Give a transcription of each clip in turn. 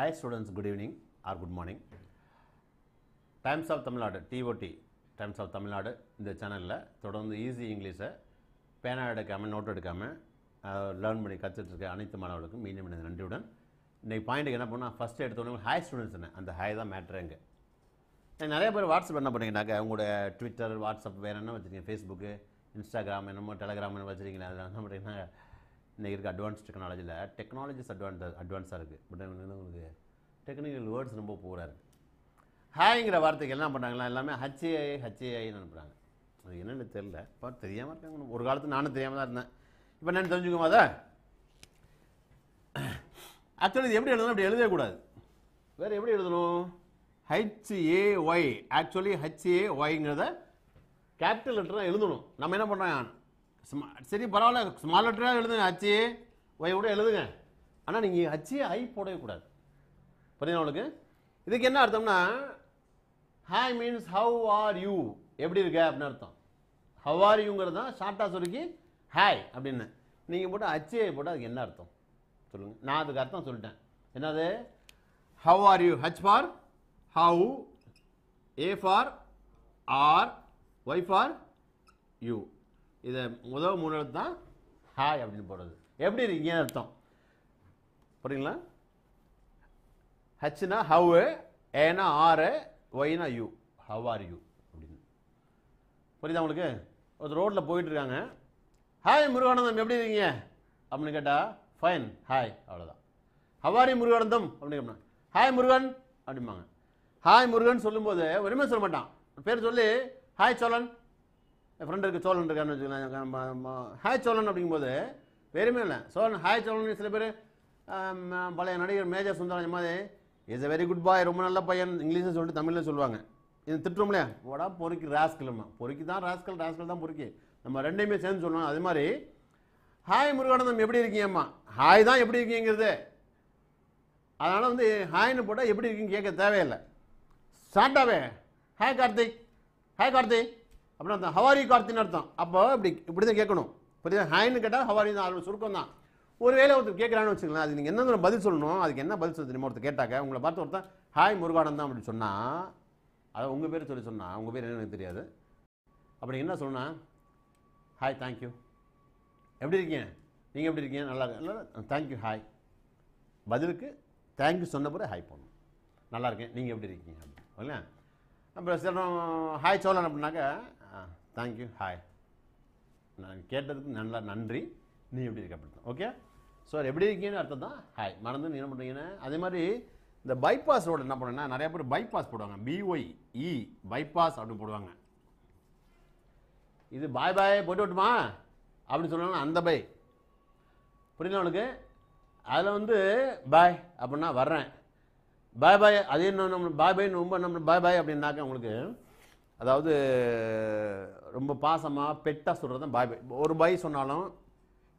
high students good evening or good morning times of Tamil Nadu T O T times of Tamil Nadu இந்த சேனலில் தொடர்ந்து easy இங்கிலீஷை பேனா எடுக்காமல் நோட் எடுக்காமல் லேர்ன் பண்ணி கற்றுட்ருக்க அனைத்து மாணவர்களுக்கும் மீண்டும் எனது நன்றியுடன் இன்றைக்கி பாயிண்ட்டுக்கு என்ன பண்ணால் ஃபஸ்ட்டு எடுத்தோடனே ஹை ஸ்டூடெண்ட்ஸ் என்ன அந்த ஹை தான் மேட்ரு எங்கே நிறைய பேர் வாட்ஸ்அப் என்ன பண்ணுறீங்கனாக்கா உங்களோட ட்விட்டர் வாட்ஸ்அப் வேறு என்ன வச்சுருக்கீங்க ஃபேஸ்புக்கு இன்ஸ்டாகிராம் என்னமோ டெலகிராம் என்ன வச்சுருக்கீங்களா அதெல்லாம் என்ன பண்ணுறீங்கன்னா இன்றைக்கி இருக்க அட்வான்ஸ் டெக்னாலஜியில் டெக்னாலஜிஸ் அட்வான்ஸ் அட்வான்ஸாக இருக்குது பட் உங்களுக்கு டெக்னிக்கல் வேர்ட்ஸ் ரொம்ப பூராக இருக்குது ஹாய்ங்கிற வார்த்தைக்கு என்ன பண்ணுறாங்களா எல்லாமே ஹச்ஏஐ ஹச்ஏஐன்னு அனுப்புகிறாங்க அது என்னென்னு தெரில இப்போ தெரியாமல் இருக்காங்க ஒரு காலத்தில் நானும் தெரியாமல் தான் இருந்தேன் இப்போ என்னென்னு தெரிஞ்சுக்குமா அதை ஆக்சுவலி எப்படி எழுதணும் அப்படி கூடாது வேறு எப்படி எழுதணும் ஹச்ஏஒய் ஆக்சுவலி ஹச்ஏஒய்ங்கிறத கேபிட்டல் லெட்டர் தான் எழுதணும் நம்ம என்ன பண்ணுறோம் சரி பரவாயில்ல ஸ்மால் லெட்டராக எழுதுங்க அச்சு ஒய் கூட எழுதுங்க ஆனால் நீங்கள் அச்சு ஐ போடவே கூடாது புரியுது அவளுக்கு இதுக்கு என்ன அர்த்தம்னா hi means how are you எப்படி இருக்க அப்படின்னு அர்த்தம் ஹவ் ஆர் யூங்கிறது தான் ஷார்ட்டாக சுருக்கி ஹாய் அப்படின்னு நீங்கள் போட்டு அச்சே போட்டு அதுக்கு என்ன அர்த்தம் சொல்லுங்கள் நான் அதுக்கு அர்த்தம் சொல்லிட்டேன் என்னது how are you H for how A for are Y for you இதை முதல் மூணு தான் ஹாய் அப்படின்னு போடுறது எப்படி இருக்கீங்கன்னு அர்த்தம் புரியுங்களா ஹச்னா ஹவு ஏனா ஆறு ஒய்னா யூ ஹவ் ஆர் யூ அப்படின்னு புரியுதா உங்களுக்கு ஒரு ரோட்டில் இருக்காங்க ஹாய் முருகானந்தம் எப்படி இருக்கீங்க அப்படின்னு கேட்டால் ஃபைன் ஹாய் அவ்வளோதான் ஹவாரி முருகானந்தம் அப்படின்னு கேட்பா ஹாய் முருகன் அப்படிம்பாங்க ஹாய் முருகன் சொல்லும்போது ஒன்றுமே சொல்ல மாட்டான் பேர் சொல்லி ஹாய் சோழன் என் ஃப்ரெண்டு இருக்குது சோழன் இருக்கான்னு வச்சுக்கலாம் ஹாய் சோழன் அப்படிங்கும்போது வேறுமே இல்லை சோழன் ஹாய் சோழன் சில பேர் பழைய நடிகர் மேஜர் சுந்தரம் மாதிரி is a very good boy ரொம்ப நல்ல பையன் இங்கிலீஷில் சொல்லிட்டு தமிழில் சொல்லுவாங்க இது திட்டுறோம் இல்லையா போடா பொறுக்கி அம்மா பொறுக்கி தான் ராஸ்கல் ராஸ்கல் தான் பொறுக்கி நம்ம ரெண்டையுமே சேர்ந்து சொல்லணும் அது மாதிரி ஹாய் முருகானந்தம் எப்படி இருக்கீங்கம்மா ஹாய் தான் எப்படி இருக்கீங்கிறது அதனால் வந்து ஹாய்னு போட்டால் எப்படி இருக்குன்னு கேட்க தேவையில்லை ஸ்டார்ட்டாகவே ஹாய் கார்த்திக் ஹாய் கார்த்திக் அப்புறம் அந்த ஹவாரி கார்த்தின்னு அர்த்தம் அப்போ இப்படி இப்படி தான் கேட்கணும் புரியுதா ஹாய்னு கேட்டால் ஹவாரி தான் அதோட சுருக்கம் தான் ஒரு வேலை ஒருத்தர் கேட்குறான்னு வச்சுக்கலாம் அது நீங்கள் என்ன பதில் சொல்லணும் அதுக்கு என்ன பதில் சொல்லணும் ஒருத்தர் கேட்டாக்க உங்களை பார்த்து ஒருத்தர் ஹாய் முருகானந்தான் அப்படி சொன்னால் அதை உங்கள் பேர் சொல்லி சொன்னால் உங்கள் பேர் என்ன எனக்கு தெரியாது அப்படி என்ன சொல்லணும் ஹாய் தேங்க்யூ எப்படி இருக்கீங்க நீங்கள் எப்படி இருக்கீங்க நல்லா நல்லா தேங்க்யூ ஹாய் பதிலுக்கு தேங்க்யூ சொன்ன பிறகு ஹாய் போகணும் நல்லா இருக்கேன் நீங்கள் எப்படி இருக்கீங்க அப்படி இல்லையா அப்புறம் சில ஹாய் சொல்லணும் அப்படின்னாக்கா தேங்க்யூ ஹாய் நான் கேட்டதுக்கு நல்லா நன்றி நீ எப்படி இருக்க அப்படி ஓகே ஸோ எப்படி இருக்கீங்கன்னு அர்த்தம் தான் ஹாய் மறந்து நீ என்ன பண்ணுறீங்கன்னா அதே மாதிரி இந்த பைபாஸ் ரோடு என்ன பண்ணுன்னா நிறைய பேர் பைபாஸ் போடுவாங்க பிஒய் இ பைபாஸ் அப்படின்னு போடுவாங்க இது பாய் பாய் போட்டு விட்டுமா அப்படின்னு சொன்னாங்கன்னா அந்த பை புரியல உனக்கு அதில் வந்து பாய் அப்படின்னா வர்றேன் பாய் பாய் அதே என்ன நம்ம பாய் பாய் ரொம்ப நம்ம பாய் பாய் அப்படின்னாக்க உங்களுக்கு அதாவது ரொம்ப பாசமாக பெட்டாக சொல்கிறது தான் பாய் ஒரு பாய் சொன்னாலும்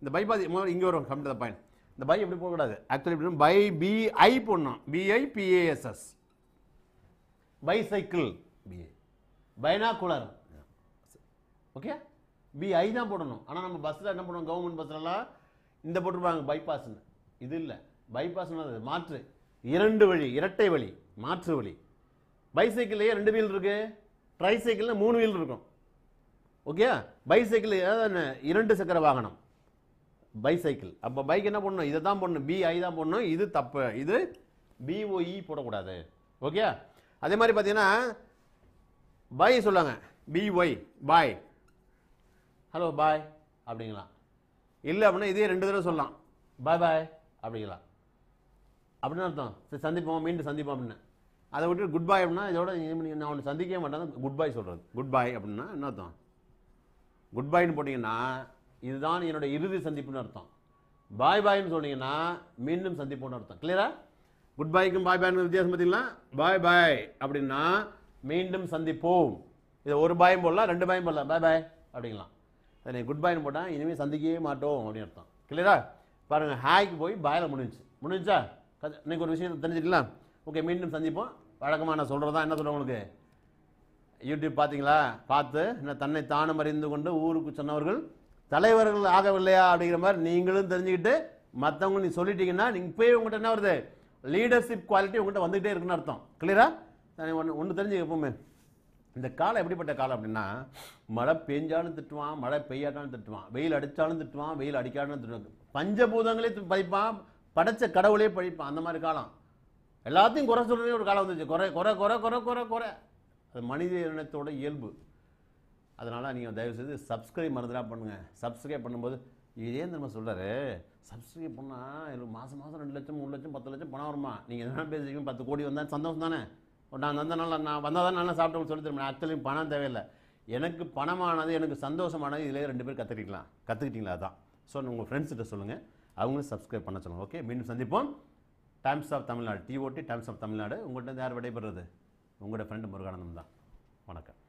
இந்த பை பாதி இங்கே வரும் கம் டு த பாயிண்ட் இந்த பை எப்படி போகக்கூடாது ஆக்சுவலி எப்படி பை பிஐ போடணும் B I B A S S bicycle B A binocular okay B I தான் போடணும் ஆனால் நம்ம பஸ்ஸில் என்ன பண்ணுவோம் கவர்மெண்ட் பஸ்லலாம் இந்த போட்டிருப்பாங்க பைபாஸ்னு இது இல்லை பைபாஸ்னு மாற்று இரண்டு வழி இரட்டை வழி மாற்று வழி பைசைக்கிள்லேயே ரெண்டு வீல் இருக்குது ட்ரைசைக்கிளில் மூணு வீல் இருக்கும் ஓகே பைசைக்கிள் ஏதாவது இரண்டு சக்கர வாகனம் பைசைக்கிள் அப்போ பைக் என்ன பண்ணணும் இதை தான் பண்ணணும் பிஐ தான் பண்ணணும் இது தப்பு இது பிஓஇ e போடக்கூடாது ஓகே அதே மாதிரி பார்த்தீங்கன்னா பை சொல்லாங்க பிஒய் பாய் ஹலோ பாய் அப்படிங்களா இல்லை அப்படின்னா இதே ரெண்டு தடவை சொல்லலாம் பாய் பாய் அப்படிங்களா அப்படின்னு அர்த்தம் சரி சந்திப்போம் மீண்டும் சந்திப்போம் அப்படின்னு அதை விட்டு குட் பாய் அப்படின்னா இதோட நான் ஒன்று சந்திக்கவே மாட்டேன் குட் பாய் சொல்கிறது குட் பாய் அப்படின்னா என்ன அர்த்தம் குட் பைன்னு போட்டிங்கன்னா இதுதான் என்னுடைய இறுதி சந்திப்புன்னு அர்த்தம் பாய் பாய்னு சொன்னீங்கன்னா மீண்டும் சந்திப்புன்னு அர்த்தம் கிளியரா குட் பாய்க்கும் பாய் பாய்னு வித்தியாசம் பார்த்தீங்களா பாய் பாய் அப்படின்னா மீண்டும் சந்திப்போம் இதை ஒரு பாயும் போடலாம் ரெண்டு பாயும் போடலாம் பாய் பாய் அப்படிங்களாம் சரி குட் பாய்னு போட்டால் இனிமேல் சந்திக்கவே மாட்டோம் அப்படின்னு அர்த்தம் கிளியரா பாருங்கள் ஹாய்க்கு போய் பாயில் முடிஞ்சிச்சு முடிஞ்சா இன்னைக்கு ஒரு விஷயம் தெரிஞ்சுக்கலாம் ஓகே மீண்டும் சந்திப்போம் வழக்கமாக நான் சொல்கிறது தான் என்ன சொல்கிறேன் உங்களுக்கு யூடியூப் பார்த்தீங்களா பார்த்து என்ன தன்னை தானும் அறிந்து கொண்டு ஊருக்கு சொன்னவர்கள் தலைவர்கள் ஆகவில்லையா அப்படிங்கிற மாதிரி நீங்களும் தெரிஞ்சுக்கிட்டு மற்றவங்க நீ சொல்லிட்டீங்கன்னா நீங்கள் இப்போயே உங்கள்கிட்ட என்ன வருது லீடர்ஷிப் குவாலிட்டி உங்கள்கிட்ட வந்துகிட்டே இருக்குன்னு அர்த்தம் கிளியரா ஒன்று ஒன்று தெரிஞ்சு எப்பவுமே இந்த காலம் எப்படிப்பட்ட காலம் அப்படின்னா மழை பெஞ்சாலும் திட்டுவான் மழை பெய்யாட்டாலும் திட்டுவான் வெயில் அடித்தாலும் திட்டுவான் வெயில் அடிக்காட்டாலும் திட்டுவான் பஞ்சபூதங்களே படிப்பான் படைச்ச கடவுளே படிப்பான் அந்த மாதிரி காலம் எல்லாத்தையும் குறை சொல்கிறதே ஒரு காலம் வந்துச்சு குறை குறை குறை குறை குறை குறை அது மனித இனத்தோட இயல்பு அதனால் நீங்கள் தயவுசெய்து சப்ஸ்கிரைப் மறந்துடா பண்ணுங்கள் சப்ஸ்கிரைப் பண்ணும்போது இதே நம்ம சொல்கிறாரு சப்ஸ்கிரைப் பண்ணால் எனக்கு மாதம் மாதம் ரெண்டு லட்சம் மூணு லட்சம் பத்து லட்சம் பணம் வருமா நீங்கள் என்ன பேசுறீங்க பத்து கோடி வந்தால் சந்தோஷம் தானே நான் வந்த நாள் நான் வந்தால் தான் நல்லா சாப்பிட்டு சொல்லி தருவேன் ஆக்சுவலி பணம் தேவையில்லை எனக்கு பணமானது எனக்கு சந்தோஷமானது இதிலே ரெண்டு பேர் கற்றுக்கிட்டலாம் கற்றுக்கிட்டீங்களா அதான் ஸோ உங்கள் ஃப்ரெண்ட்ஸ்கிட்ட சொல்லுங்கள் அவங்களும் சப்ஸ்கிரைப் பண்ண சொல்லுங்கள் ஓகே மீண்டும் சந்திப்போம் times of Tamil Nadu T O T times of Tamil Nadu உங்கள்கிட்ட யார் விடைபெறுறது உங்களோட ஃப்ரெண்டு முருகானந்தம் தான் வணக்கம்